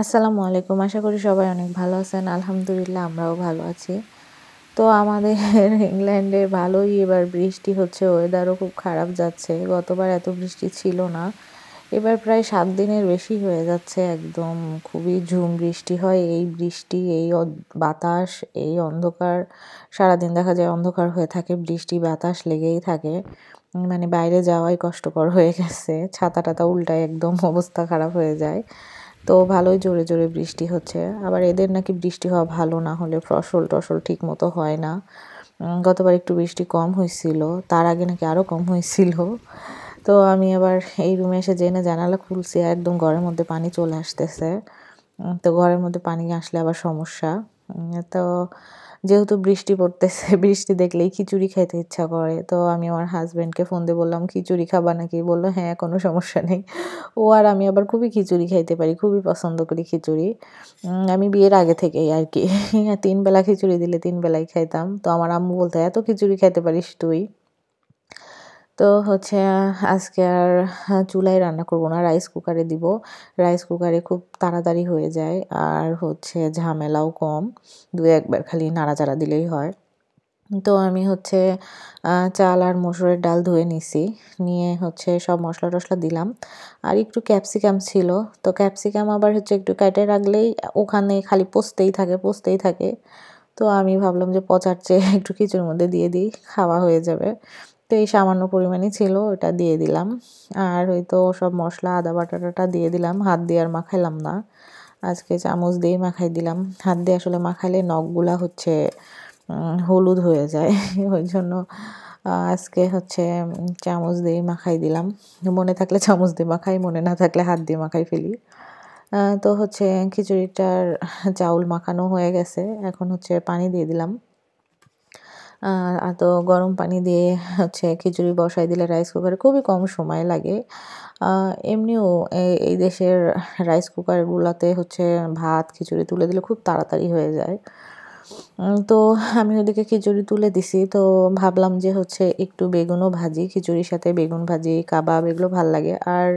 আসসালামু আলাইকুম আশা করি সবাই অনেক ভালো আছেন আলহামদুলিল্লাহ আমরাও ভালো আছি তো আমাদের ইংল্যান্ডে ভালোই এবার বৃষ্টি হচ্ছে ওয়েদারও খুব খারাপ যাচ্ছে গতবার এত বৃষ্টি ছিল না এবার প্রায় সাত দিনের বেশি হয়ে যাচ্ছে একদম খুবই ঝুম বৃষ্টি হয় এই বৃষ্টি এই বাতাস এই অন্ধকার সারাদিন দেখা যায় অন্ধকার হয়ে থাকে বৃষ্টি বাতাস লেগেই থাকে মানে বাইরে যাওয়াই কষ্টকর হয়ে গেছে ছাতা টাতা উল্টায় একদম অবস্থা খারাপ হয়ে যায় তো ভালোই জোরে জোরে বৃষ্টি হচ্ছে আবার এদের নাকি বৃষ্টি হওয়া ভালো না হলে ফসল টসল ঠিক মতো হয় না গতবার একটু বৃষ্টি কম হয়েছিল তার আগে নাকি আরও কম হয়েছিল তো আমি আবার এই রুমে এসে জেনে জানালা খুলছি একদম ঘরের মধ্যে পানি চলে আসতেছে তো ঘরের মধ্যে পানি আসলে আবার সমস্যা তো যেহেতু বৃষ্টি পড়তেছে বৃষ্টি দেখলেই খিচুড়ি খেতে ইচ্ছা করে তো আমি আমার হাজব্যান্ডকে ফোন দিয়ে বললাম খিচুড়ি খাবা নাকি বললো হ্যাঁ কোনো সমস্যা নেই ও আর আমি আবার খুবই খিচুড়ি খাইতে পারি খুবই পছন্দ করি খিচুড়ি আমি বিয়ের আগে থেকেই আর কি তিন বেলা খিচুড়ি দিলে তিন বেলাই খাইতাম তো আমার আম্মু বলতো এত খিচুড়ি খাইতে পারিস তুই তো হচ্ছে আজকে আর হ্যাঁ, চুলায় রান্না করব না রাইস কুকারে দিব রাইস কুকারে খুব তাড়াতাড়ি হয়ে যায় আর হচ্ছে ঝামেলাও কম দু একবার খালি নাড়াচাড়া দিলেই হয় তো আমি হচ্ছে চাল আর মসুরের ডাল ধুয়ে নিছি নিয়ে হচ্ছে সব মশলা টশলা দিলাম আর একটু ক্যাপসিকাম ছিল তো ক্যাপসিকাম আবার হচ্ছে একটু কেটে রাখলেই ওখানে খালি পোস্তেই থাকে পোস্তেই থাকে তো আমি ভাবলাম যে পচার চেয়ে একটু কিছুর মধ্যে দিয়ে দিই খাওয়া হয়ে যাবে একটু এই সামান্য পরিমাণই ছিল ওটা দিয়ে দিলাম আর হয়তো সব মশলা আদা বাটাটাটা দিয়ে দিলাম হাত দিয়ে আর মাখাইলাম না আজকে চামচ দিয়েই মাখাই দিলাম হাত দিয়ে আসলে মাখাইলে নখগুলা হচ্ছে হলুদ হয়ে যায় ওই জন্য আজকে হচ্ছে চামচ দিয়ে মাখাই দিলাম মনে থাকলে চামচ দিয়ে মাখাই মনে না থাকলে হাত দিয়ে মাখাই ফেলি তো হচ্ছে খিচুড়িটার চাউল মাখানো হয়ে গেছে এখন হচ্ছে পানি দিয়ে দিলাম আর তো গরম পানি দিয়ে হচ্ছে খিচুড়ি বসাই দিলে রাইস কুকারে খুবই কম সময় লাগে এমনিও এই দেশের রাইস কুকারগুলোতে হচ্ছে ভাত খিচুড়ি তুলে দিলে খুব তাড়াতাড়ি হয়ে যায় তো আমি ওদিকে খিচুড়ি তুলে দিছি তো ভাবলাম যে হচ্ছে একটু বেগুনও ভাজি খিচুড়ির সাথে বেগুন ভাজি কাবাব এগুলো ভাল লাগে আর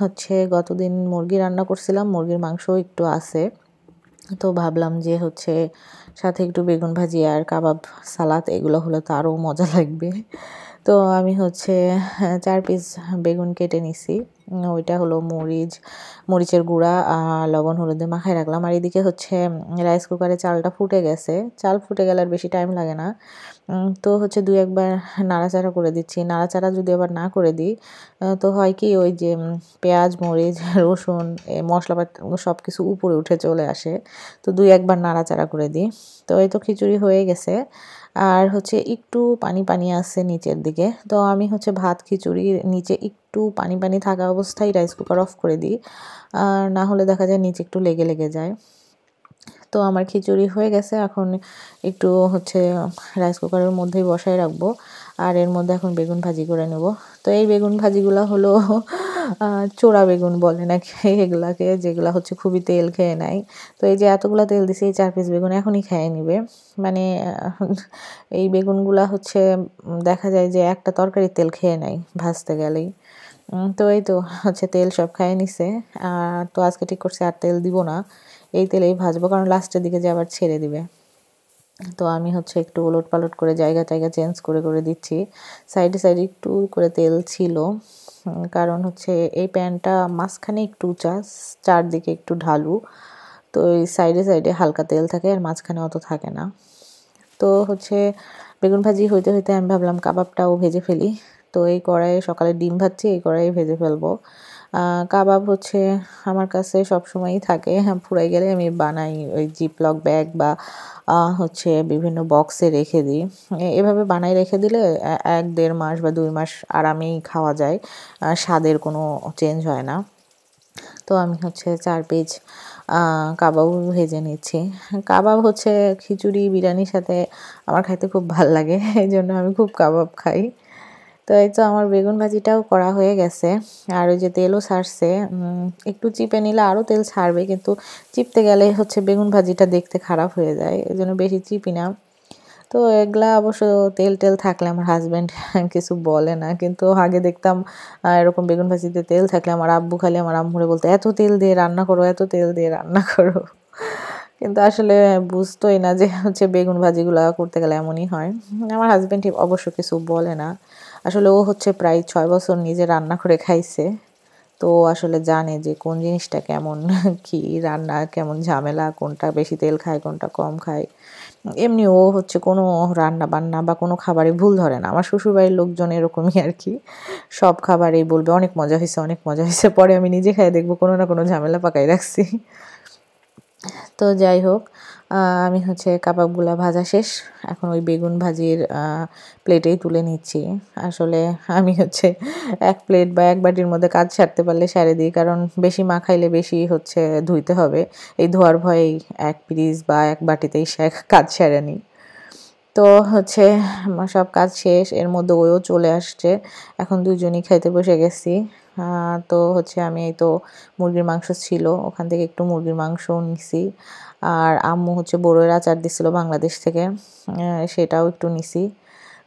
হচ্ছে গতদিন মুরগি রান্না করছিলাম মুরগির মাংস একটু আছে তো ভাবলাম যে হচ্ছে সাথে একটু বেগুন ভাজি আর কাবাব সালাদ এগুলো হলে তো আরও মজা লাগবে তো আমি হচ্ছে হ্যাঁ, চার পিস বেগুন কেটে নিছি ওইটা হলো মরিচ মরিচের গুঁড়া আর লবণ হলুদে মাখায় রাখলাম আর এদিকে হচ্ছে রাইস কুকারে চালটা ফুটে গেছে চাল ফুটে গেলে আর বেশি টাইম লাগে না তো হচ্ছে দুই একবার নাড়াচাড়া করে দিচ্ছি নাড়াচাড়া যদি আবার না করে দিই তো হয় কি ওই যে পেঁয়াজ মরিচ রসুন মশলাপাতি সব কিছু উপরে উঠে চলে আসে তো দুই একবার নাড়াচাড়া করে দিই তো এই তো খিচুড়ি হয়ে গেছে আর হচ্ছে একটু পানি পানি আসছে নিচের দিকে তো আমি হচ্ছে ভাত খিচুড়ি নিচে একটু পানি পানি থাকা অবস্থায় রাইস কুকার অফ করে দিই আর না হলে দেখা যায় নিচে একটু লেগে লেগে যায় তো আমার খিচুড়ি হয়ে গেছে এখন একটু হচ্ছে রাইস কুকারের মধ্যেই বসায় রাখবো আর এর মধ্যে এখন বেগুন ভাজি করে নেব তো এই বেগুন ভাজিগুলো হলো চোরা বেগুন বলে নাকি এগুলাকে যেগুলো হচ্ছে খুবই তেল খেয়ে নেয় তো এই যে এতগুলো তেল দিছে এই চার পিস বেগুন এখনই খেয়ে নিবে মানে এই বেগুনগুলা হচ্ছে দেখা যায় যে একটা তরকারি তেল খেয়ে নেয় ভাজতে গেলেই তো এই তো হচ্ছে তেল সব খাইয়ে নিছে তো আজকে ঠিক করছে আর তেল দিব না এই তেলেই ভাজবো কারণ লাস্টের দিকে যে আবার ছেড়ে দিবে তো আমি হচ্ছে একটু ওলট পালট করে জায়গা টাইগা চেঞ্জ করে করে দিচ্ছি সাইডে সাইডে একটু করে তেল ছিল কারণ হচ্ছে এই প্যানটা মাঝখানে একটু উঁচা চারদিকে একটু ঢালু তো এই সাইডে সাইডে হালকা তেল থাকে আর মাঝখানে অত থাকে না তো হচ্ছে বেগুন ভাজি হইতে হইতে আমি ভাবলাম কাবাবটাও ভেজে ফেলি তো এই কড়াইয়ে সকালে ডিম ভাজছি এই কড়াইয়ে ভেজে ফেলবো কাবাব হচ্ছে আমার কাছে সবসময়ই থাকে হ্যাঁ ফুরাই গেলে আমি বানাই ওই জিপলক ব্যাগ বা হচ্ছে বিভিন্ন বক্সে রেখে দিই এভাবে বানাই রেখে দিলে এক দেড় মাস বা দুই মাস আরামেই খাওয়া যায় স্বাদের কোনো চেঞ্জ হয় না তো আমি হচ্ছে চার পেজ কাবাব ভেজে নিচ্ছি কাবাব হচ্ছে খিচুড়ি বিরিয়ানির সাথে আমার খাইতে খুব ভাল লাগে এই জন্য আমি খুব কাবাব খাই তো এই তো আমার বেগুন ভাজিটাও করা হয়ে গেছে আর ওই যে তেলও ছাড়ছে একটু চিপে নিলে আরও তেল ছাড়বে কিন্তু চিপতে গেলে হচ্ছে বেগুন ভাজিটা দেখতে খারাপ হয়ে যায় এই জন্য বেশি চিপি না তো এগুলা অবশ্য তেল টেল থাকলে আমার হাজব্যান্ড কিছু বলে না কিন্তু আগে দেখতাম এরকম বেগুন ভাজিতে তেল থাকলে আমার আব্বু খালি আমার আম্মুরে বলতো এত তেল দিয়ে রান্না করো এত তেল দিয়ে রান্না করো কিন্তু আসলে বুঝতোই না যে হচ্ছে বেগুন ভাজিগুলো করতে গেলে এমনই হয় আমার হাজব্যান্ড অবশ্য কিছু বলে না আসলে ও হচ্ছে প্রায় ছয় বছর নিজে রান্না করে খাইছে তো আসলে জানে যে কোন জিনিসটা কেমন কি রান্না কেমন ঝামেলা কোনটা বেশি তেল খায় কোনটা কম খায় এমনি ও হচ্ছে কোনো রান্না বান্না বা কোনো খাবারই ভুল ধরে না আমার শ্বশুরবাড়ির লোকজন এরকমই আর কি সব খাবারই বলবে অনেক মজা হয়েছে অনেক মজা হয়েছে পরে আমি নিজে খাই দেখবো কোনো না কোনো ঝামেলা পাকাই রাখছি তো যাই হোক আমি হচ্ছে কাবাবগুলা ভাজা শেষ এখন ওই বেগুন ভাজির প্লেটেই তুলে নিচ্ছি আসলে আমি হচ্ছে এক প্লেট বা এক বাটির মধ্যে কাজ সারতে পারলে সারে দিই কারণ বেশি মা খাইলে বেশি হচ্ছে ধুইতে হবে এই ধোয়ার ভয়েই এক পিরিজ বা এক বাটিতেই কাজ সারে নিই তো হচ্ছে সব কাজ শেষ এর মধ্যে ওইও চলে আসছে এখন দুজনই খাইতে বসে গেছি তো হচ্ছে আমি এই তো মুরগির মাংস ছিল ওখান থেকে একটু মুরগির মাংস নিছি আর আম্মু হচ্ছে বড়ের আচার দিছিল বাংলাদেশ থেকে সেটাও একটু নিছি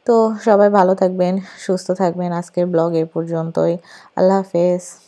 তো সবাই ভালো থাকবেন সুস্থ থাকবেন আজকের ব্লগ এ পর্যন্তই আল্লাহ হাফেজ